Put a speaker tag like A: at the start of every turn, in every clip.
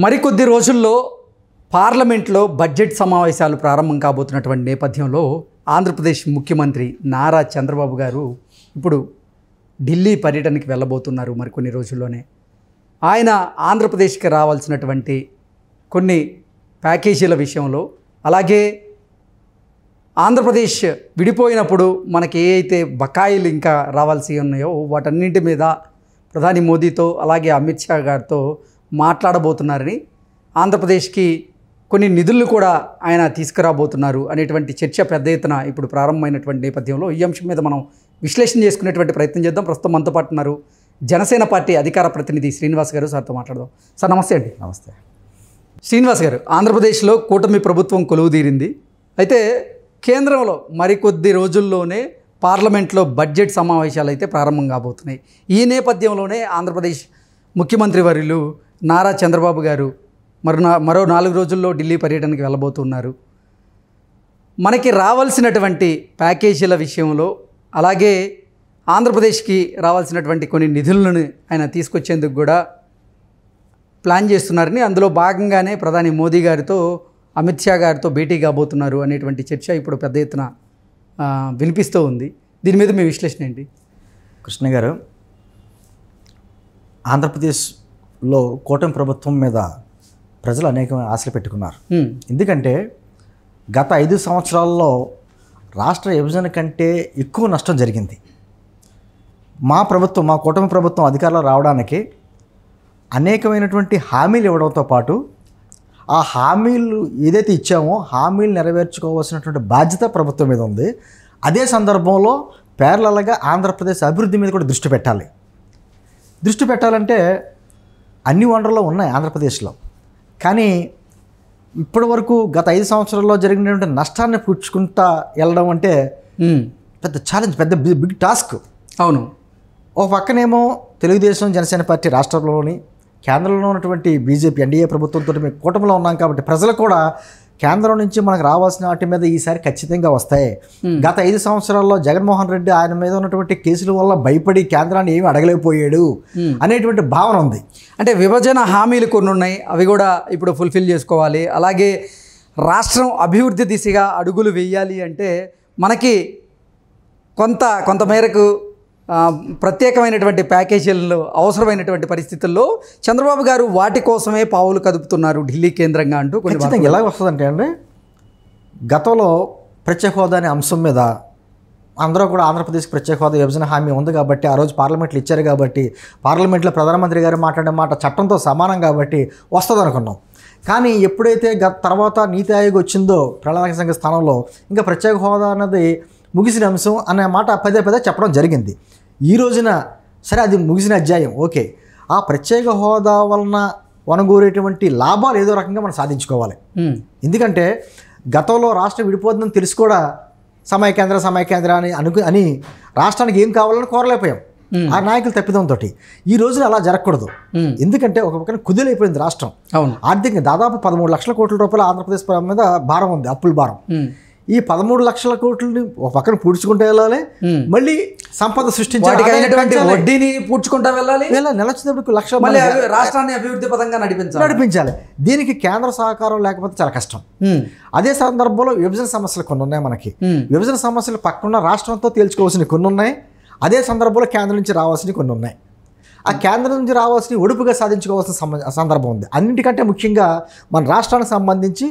A: మరికొద్ది రోజుల్లో పార్లమెంట్లో బడ్జెట్ సమావేశాలు ప్రారంభం కాబోతున్నటువంటి నేపథ్యంలో ఆంధ్రప్రదేశ్ ముఖ్యమంత్రి నారా చంద్రబాబు గారు ఇప్పుడు ఢిల్లీ పర్యటనకి వెళ్ళబోతున్నారు మరికొన్ని రోజుల్లోనే ఆయన ఆంధ్రప్రదేశ్కి రావాల్సినటువంటి కొన్ని ప్యాకేజీల విషయంలో అలాగే ఆంధ్రప్రదేశ్ విడిపోయినప్పుడు మనకి ఏ అయితే బకాయిలు ఇంకా రావాల్సి ఉన్నాయో వాటన్నింటి మీద ప్రధాని మోదీతో అలాగే అమిత్ షా గారితో మాట్లాడబోతున్నారని ఆంధ్రప్రదేశ్కి కొన్ని నిధులు కూడా ఆయన తీసుకురాబోతున్నారు అనేటువంటి చర్చ పెద్ద ఎత్తున ఇప్పుడు ప్రారంభమైనటువంటి నేపథ్యంలో ఈ అంశం మీద మనం విశ్లేషణ చేసుకునేటువంటి ప్రయత్నం చేద్దాం ప్రస్తుతం మనతో పాటు ఉన్నారు జనసేన పార్టీ అధికార ప్రతినిధి శ్రీనివాస్ గారు సార్తో మాట్లాడదాం సార్ నమస్తే అండి నమస్తే శ్రీనివాస్ గారు ఆంధ్రప్రదేశ్లో కూటమి ప్రభుత్వం కొలువు తీరింది అయితే కేంద్రంలో మరికొద్ది రోజుల్లోనే పార్లమెంట్లో బడ్జెట్ సమావేశాలు అయితే ప్రారంభం కాబోతున్నాయి ఈ నేపథ్యంలోనే ఆంధ్రప్రదేశ్ ముఖ్యమంత్రి వర్యులు నారా చంద్రబాబు గారు మరో మరో నాలుగు రోజుల్లో ఢిల్లీ పర్యటనకి వెళ్ళబోతున్నారు మనకి రావాల్సినటువంటి ప్యాకేజీల విషయంలో అలాగే ఆంధ్రప్రదేశ్కి రావాల్సినటువంటి కొన్ని నిధులను ఆయన తీసుకొచ్చేందుకు కూడా ప్లాన్ చేస్తున్నారని అందులో భాగంగానే ప్రధాని మోదీ గారితో అమిత్ షా గారితో భేటీ కాబోతున్నారు అనేటువంటి చర్చ ఇప్పుడు పెద్ద ఎత్తున వినిపిస్తూ ఉంది దీని మీద మీ విశ్లేషణ ఏంటి కృష్ణ
B: గారు ఆంధ్రప్రదేశ్ లో కూటమి ప్రభుత్వం మీద ప్రజలు అనేక ఆశలు పెట్టుకున్నారు ఎందుకంటే గత ఐదు సంవత్సరాల్లో రాష్ట్ర విభజన కంటే ఎక్కువ నష్టం జరిగింది మా ప్రభుత్వం మా కూటమి ప్రభుత్వం అధికారంలో రావడానికి అనేకమైనటువంటి హామీలు ఇవ్వడంతో పాటు ఆ హామీలు ఏదైతే ఇచ్చామో హామీలు నెరవేర్చుకోవాల్సినటువంటి బాధ్యత ప్రభుత్వం మీద ఉంది అదే సందర్భంలో పేర్లగా ఆంధ్రప్రదేశ్ అభివృద్ధి మీద కూడా దృష్టి పెట్టాలి దృష్టి పెట్టాలంటే అన్ని వనరులు ఉన్నాయి ఆంధ్రప్రదేశ్లో కానీ ఇప్పటి వరకు గత ఐదు సంవత్సరాల్లో జరిగినటువంటి నష్టాన్ని పుచ్చుకుంటా వెళ్ళడం అంటే పెద్ద ఛాలెంజ్ పెద్ద బిగ్ టాస్క్ అవును ఒక పక్కనేమో తెలుగుదేశం జనసేన పార్టీ రాష్ట్రంలోని కేంద్రంలో ఉన్నటువంటి బీజేపీ ఎన్డీఏ ప్రభుత్వంతో మేము కూటమిలో ఉన్నాం కాబట్టి ప్రజలు కూడా కేంద్రం నుంచి మనకు రావాల్సిన వాటి మీద ఈసారి ఖచ్చితంగా వస్తాయి గత ఐదు సంవత్సరాల్లో జగన్మోహన్ రెడ్డి ఆయన మీద ఉన్నటువంటి కేసుల వల్ల భయపడి
A: కేంద్రాన్ని ఏమి అడగలేకపోయాడు అనేటువంటి భావన ఉంది అంటే విభజన హామీలు కొన్ని ఉన్నాయి అవి కూడా ఇప్పుడు ఫుల్ఫిల్ చేసుకోవాలి అలాగే రాష్ట్రం అభివృద్ధి దిశగా అడుగులు వేయాలి అంటే మనకి కొంత కొంతమేరకు ప్రత్యేకమైనటువంటి ప్యాకేజీలు అవసరమైనటువంటి పరిస్థితుల్లో చంద్రబాబు గారు వాటి కోసమే పావులు కదుపుతున్నారు ఢిల్లీ కేంద్రంగా అంటూ ఖచ్చితంగా ఎలా వస్తుందంటే అండి గతంలో
B: ప్రత్యేక హోదా అనే అంశం మీద అందరూ కూడా ఆంధ్రప్రదేశ్ ప్రత్యేక హోదా విభజన హామీ ఉంది కాబట్టి ఆ రోజు పార్లమెంట్లో ఇచ్చారు కాబట్టి పార్లమెంట్లో ప్రధానమంత్రి గారు మాట్లాడే మాట చట్టంతో సమానం కాబట్టి వస్తుంది అనుకున్నాం కానీ ఎప్పుడైతే గత తర్వాత నీతి ఆయోగ్ వచ్చిందో ప్రణాళిక సంఘ స్థానంలో ఇంకా ప్రత్యేక హోదా అన్నది ముగిసిన అంశం అనే మాట పదే పదే చెప్పడం జరిగింది ఈ రోజున సరే అది ముగిసిన అధ్యాయం ఓకే ఆ ప్రత్యేక హోదా వలన వనగూరేటువంటి లాభాలు ఏదో రకంగా మనం సాధించుకోవాలి ఎందుకంటే గతంలో రాష్ట్రం విడిపోతుందని తెలిసి కూడా సమయ కేంద్ర సమయ కేంద్ర అని అనుకు అని రాష్ట్రానికి ఏం కావాలని కోరలేకపోయాం ఆ నాయకులు తప్పిదంతో ఈ రోజున అలా జరగకూడదు ఎందుకంటే ఒక పక్కన కుదిలైపోయింది రాష్ట్రం ఆర్థికంగా దాదాపు పదమూడు లక్షల కోట్ల రూపాయల ఆంధ్రప్రదేశ్ మీద భారం ఉంది అప్పుల భారం ఈ పదమూడు లక్షల కోట్లని ఒక పక్కన పూడ్చుకుంటూ వెళ్ళాలి మళ్ళీ సంపద సృష్టించాలి వడ్డీని పూడ్చుకుంటా వెళ్ళాలి వెళ్ళాలి నిలచినప్పుడు లక్ష
A: రాష్ట్రాన్ని అభివృద్ధి పదంగా నడిపించాలి
B: నడిపించాలి దీనికి కేంద్ర సహకారం లేకపోతే చాలా కష్టం అదే సందర్భంలో విభజన సమస్యలు కొన్ని ఉన్నాయి మనకి విభజన సమస్యలు పక్కన రాష్ట్రంతో తేల్చుకోవాల్సిన కొన్ని ఉన్నాయి అదే సందర్భంలో కేంద్రం నుంచి రావాల్సినవి కొన్ని ఉన్నాయి ఆ కేంద్రం నుంచి రావాల్సిన ఒడుపుగా సాధించుకోవాల్సిన సందర్భం ఉంది అన్నింటికంటే ముఖ్యంగా మన రాష్ట్రానికి సంబంధించి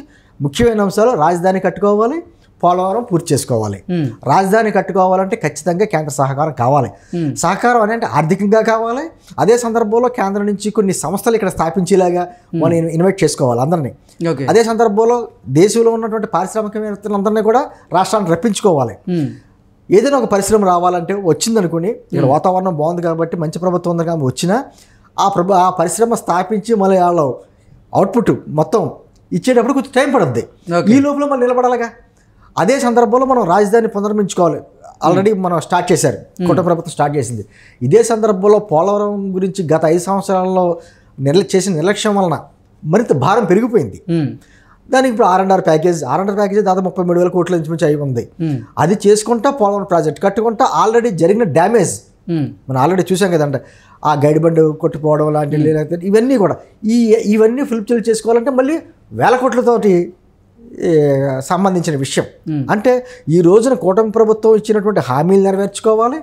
B: ముఖ్యమైన అంశాలు రాజధాని కట్టుకోవాలి పోలవరం పూర్తి చేసుకోవాలి hmm. రాజధాని కట్టుకోవాలంటే ఖచ్చితంగా కేంద్ర సహకారం కావాలి hmm. సహకారం అని అంటే ఆర్థికంగా కావాలి అదే సందర్భంలో కేంద్రం నుంచి కొన్ని సంస్థలు ఇక్కడ స్థాపించేలాగా hmm. మనం ఇన్వైట్ చేసుకోవాలి అందరినీ అదే సందర్భంలో దేశంలో ఉన్నటువంటి పారిశ్రామికవేత్తలందరినీ కూడా రాష్ట్రాన్ని రప్పించుకోవాలి ఏదైనా ఒక పరిశ్రమ రావాలంటే వచ్చిందనుకుని ఇక్కడ వాతావరణం బాగుంది కాబట్టి మంచి ప్రభుత్వం ఉంది కాబట్టి వచ్చినా ఆ ప్రభు ఆ పరిశ్రమ స్థాపించి మళ్ళీ వాళ్ళ అవుట్పుట్ మొత్తం ఇచ్చేటప్పుడు కొంచెం టైం పడుద్ది ఈ లోపల మళ్ళీ నిలబడాలిగా అదే సందర్భంలో మనం రాజధాని పునర్మించుకోవాలి ఆల్రెడీ మనం స్టార్ట్ చేశారు hmm. కుటుంబ ప్రభుత్వం స్టార్ట్ చేసింది ఇదే సందర్భంలో పోలవరం గురించి గత ఐదు సంవత్సరాల్లో నిర్ల చేసిన నిర్లక్ష్యం వలన మరింత భారం పెరిగిపోయింది hmm. దానికి ఇప్పుడు ఆర్ఎన్ఆర్ ప్యాకేజ్ ఆర్ఎన్ఆర్ ప్యాకేజ్ దాదాపు ముప్పై మూడు వేల కోట్ల నుంచి అయి ఉంది hmm. అది చేసుకుంటా పోలవరం ప్రాజెక్ట్ కట్టుకుంటా ఆల్రెడీ జరిగిన డ్యామేజ్ మనం ఆల్రెడీ చూసాం కదండీ ఆ గైడ్ బండ్ కొట్టుకోవడం లాంటివి లేకపోతే ఇవన్నీ కూడా ఈ ఇవన్నీ ఫిల్ఫిల్ చేసుకోవాలంటే మళ్ళీ వేల కోట్లతోటి సంబంధించిన విషయం అంటే ఈ రోజున కూటమి ప్రభుత్వం ఇచ్చినటువంటి హామీలు నెరవేర్చుకోవాలి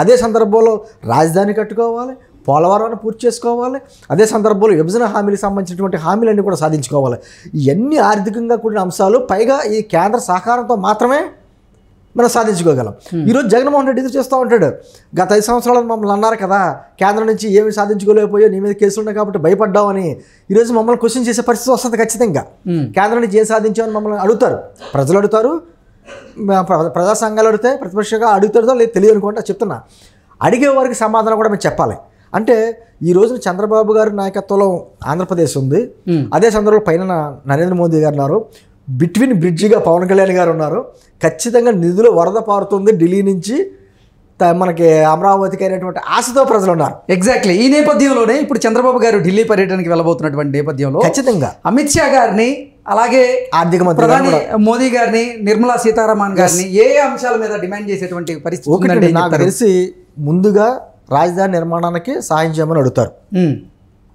B: అదే సందర్భంలో రాజధాని కట్టుకోవాలి పోలవరాన్ని పూర్తి చేసుకోవాలి అదే సందర్భంలో విభజన హామీలకు సంబంధించినటువంటి హామీలన్నీ కూడా సాధించుకోవాలి ఇవన్నీ ఆర్థికంగా కూడిన అంశాలు పైగా ఈ కేంద్ర సహకారంతో మాత్రమే మనం సాధించుకోగలం ఈరోజు జగన్మోహన్ రెడ్డి ఇది చేస్తూ ఉంటాడు గత ఐదు సంవత్సరాలు మమ్మల్ని అన్నారు కదా కేంద్రం నుంచి ఏమి సాధించుకోలేకపోయో నీ మీద కేసులు ఉన్నాయి కాబట్టి అని ఈరోజు మమ్మల్ని క్వశ్చన్ చేసే పరిస్థితి వస్తుంది ఖచ్చితంగా కేంద్రం నుంచి ఏం సాధించామని మమ్మల్ని అడుగుతారు ప్రజలు అడుగుతారు ప్రజా సంఘాలు అడిగితే ప్రతిపక్షంగా అడుగుతారుదో లేదు తెలియదు అనుకుంటా చెప్తున్నా అడిగే వారికి సమాధానం కూడా మేము చెప్పాలి అంటే ఈ రోజున చంద్రబాబు గారి నాయకత్వంలో ఆంధ్రప్రదేశ్ ఉంది అదే సందర్భంలో పైన నరేంద్ర మోదీ గారు ఉన్నారు బిట్వీన్ బ్రిడ్జిగా పవన్ కళ్యాణ్ గారు ఉన్నారు ఖచ్చితంగా నిధులు వరద పారుతుంది ఢిల్లీ నుంచి మనకి అమరావతికి అయినటువంటి
A: ఆశతో ప్రజలు ఉన్నారు ఎగ్జాక్ట్లీ ఈ నేపథ్యంలోనే ఇప్పుడు చంద్రబాబు గారు ఢిల్లీ పర్యటనకి వెళ్ళబోతున్నటువంటి నేపథ్యంలో ఖచ్చితంగా అమిత్ షా గారిని అలాగే ఆర్థిక మంత్రి ప్రధాని మోదీ గారిని నిర్మలా సీతారామన్ గారిని ఏ అంశాల మీద డిమాండ్ చేసేటువంటి పరిస్థితి నాకు తెలిసి ముందుగా
B: రాజధాని నిర్మాణానికి సాయం చేయమని అడుగుతారు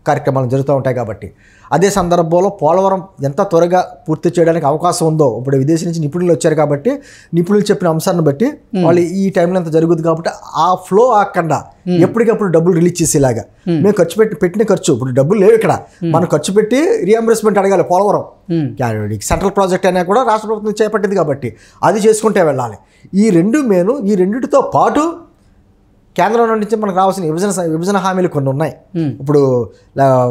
B: కార్యక్రమాలు జరుగుతూ ఉంటాయి కాబట్టి అదే సందర్భంలో పోలవరం ఎంత త్వరగా పూర్తి చేయడానికి అవకాశం ఉందో ఇప్పుడు విదేశీ నుంచి నిపుణులు వచ్చారు కాబట్టి నిపుణులు చెప్పిన అంశాన్ని బట్టి వాళ్ళు ఈ టైంలో ఎంత జరుగుతుంది కాబట్టి ఆ ఫ్లో ఆకుండా ఎప్పటికప్పుడు డబ్బులు రిలీజ్ చేసేలాగా మేము ఖర్చు పెట్టి పెట్టిన ఖర్చు ఇప్పుడు డబ్బులు లేవు ఇక్కడ మనం ఖర్చు పెట్టి రీఎంబర్స్మెంట్ అడగాలి పోలవరం సెంట్రల్ ప్రాజెక్ట్ అయినా కూడా రాష్ట్ర ప్రభుత్వం చేపట్టింది కాబట్టి అది చేసుకుంటే వెళ్ళాలి ఈ రెండు మేము ఈ రెండింటితో పాటు కేంద్రం నుంచి మనకు రావాల్సిన విభజన విభజన హామీలు కొన్ని ఉన్నాయి ఇప్పుడు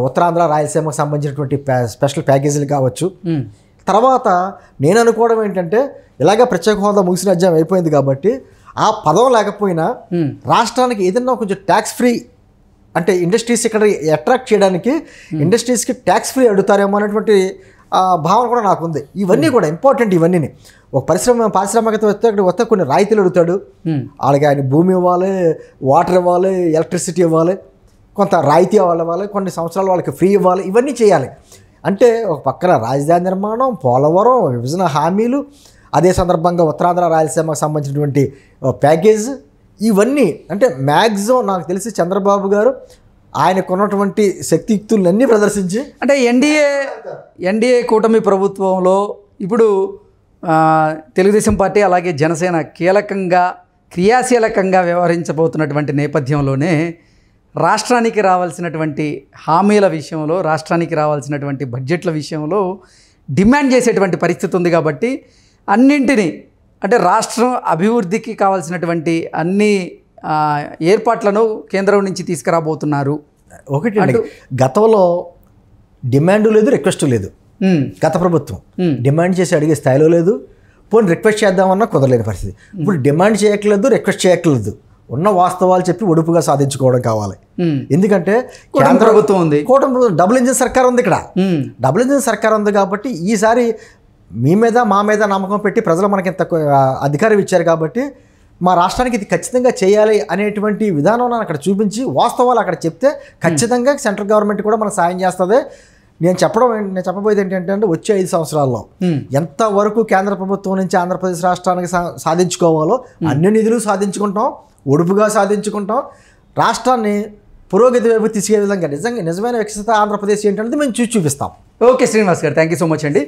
B: ఉత్తరాంధ్ర రాయలసీమకు సంబంధించినటువంటి స్పెషల్ ప్యాకేజీలు కావచ్చు తర్వాత నేను అనుకోవడం ఏంటంటే ఇలాగ ప్రత్యేక హోదా ముగిసిన అధ్యాయం అయిపోయింది కాబట్టి ఆ పదం లేకపోయినా రాష్ట్రానికి ఏదైనా కొంచెం ట్యాక్స్ ఫ్రీ అంటే ఇండస్ట్రీస్ ఇక్కడ అట్రాక్ట్ చేయడానికి ఇండస్ట్రీస్కి ట్యాక్స్ ఫ్రీ అడుగుతారేమో అనేటువంటి భావన కూడా నాకు ఉంది ఇవన్నీ కూడా ఇంపార్టెంట్ ఇవన్నీ ఒక పరిశ్రమ పారిశ్రామికత వస్తే అక్కడ వస్తే కొన్ని రాయితీలు అడుగుతాడు వాళ్ళకి ఆయన భూమి ఇవ్వాలి వాటర్ ఇవ్వాలి ఎలక్ట్రిసిటీ ఇవ్వాలి కొంత రాయితీ ఇవ్వాలి కొన్ని సంవత్సరాలు వాళ్ళకి ఫ్రీ ఇవ్వాలి ఇవన్నీ చేయాలి అంటే ఒక పక్కన రాజధాని నిర్మాణం పోలవరం విభజన హామీలు అదే సందర్భంగా ఉత్తరాంధ్ర రాయలసీమకు సంబంధించినటువంటి ప్యాకేజ్ ఇవన్నీ అంటే మ్యాక్సిమం
A: నాకు తెలిసి చంద్రబాబు గారు ఆయనకున్నటువంటి శక్తియుక్తులన్నీ ప్రదర్శించి అంటే ఎన్డీఏ ఎన్డీఏ కూటమి ప్రభుత్వంలో ఇప్పుడు తెలుగుదేశం పార్టీ అలాగే జనసేన కీలకంగా క్రియాశీలకంగా వ్యవహరించబోతున్నటువంటి నేపథ్యంలోనే రాష్ట్రానికి రావాల్సినటువంటి హామీల విషయంలో రాష్ట్రానికి రావాల్సినటువంటి బడ్జెట్ల విషయంలో డిమాండ్ చేసేటువంటి పరిస్థితి ఉంది కాబట్టి అన్నింటినీ అంటే రాష్ట్రం అభివృద్ధికి కావాల్సినటువంటి అన్ని ఏర్పాట్లను కేంద్రం నుంచి తీసుకురాబోతున్నారు ఒకటి
B: గతంలో డిమాండ్ లేదు రిక్వెస్ట్ లేదు గత ప్రభుత్వం డిమాండ్ చేసి అడిగే స్థాయిలో లేదు పోనీ రిక్వెస్ట్ చేద్దామన్నా కుదరలేని పరిస్థితి ఇప్పుడు డిమాండ్ చేయట్లేదు రిక్వెస్ట్ చేయట్లేదు ఉన్న వాస్తవాలు చెప్పి ఒడుపుగా సాధించుకోవడం కావాలి ఎందుకంటే కేంద్ర ప్రభుత్వం ఉంది కూటమి డబుల్ ఇంజిన్ సర్కార్ ఉంది ఇక్కడ డబుల్ ఇంజిన్ సర్కార్ ఉంది కాబట్టి ఈసారి మీ మీద మా మీద నమ్మకం పెట్టి ప్రజలు మనకి ఇంత అధికారం ఇచ్చారు కాబట్టి మా రాష్ట్రానికి ఇది ఖచ్చితంగా చేయాలి అనేటువంటి విధానం అక్కడ చూపించి వాస్తవాలు అక్కడ చెప్తే ఖచ్చితంగా సెంట్రల్ గవర్నమెంట్ కూడా మనకు సాయం చేస్తుంది నేను చెప్పడం నేను చెప్పబోయేది ఏంటంటే వచ్చే ఐదు సంవత్సరాల్లో ఎంతవరకు కేంద్ర ప్రభుత్వం నుంచి ఆంధ్రప్రదేశ్ రాష్ట్రానికి సాధించుకోవాలో అన్ని నిధులు సాధించుకుంటాం ఒడుపుగా సాధించుకుంటాం రాష్ట్రాన్ని పురోగతి వైపు తీసుకే విధంగా నిజంగా నిజమైన వికసిత ఆంధ్రప్రదేశ్ ఏంటంటే మేము చూసి చూపిస్తాం ఓకే శ్రీనివాస్ గారు థ్యాంక్ యూ సో మచ్ అండి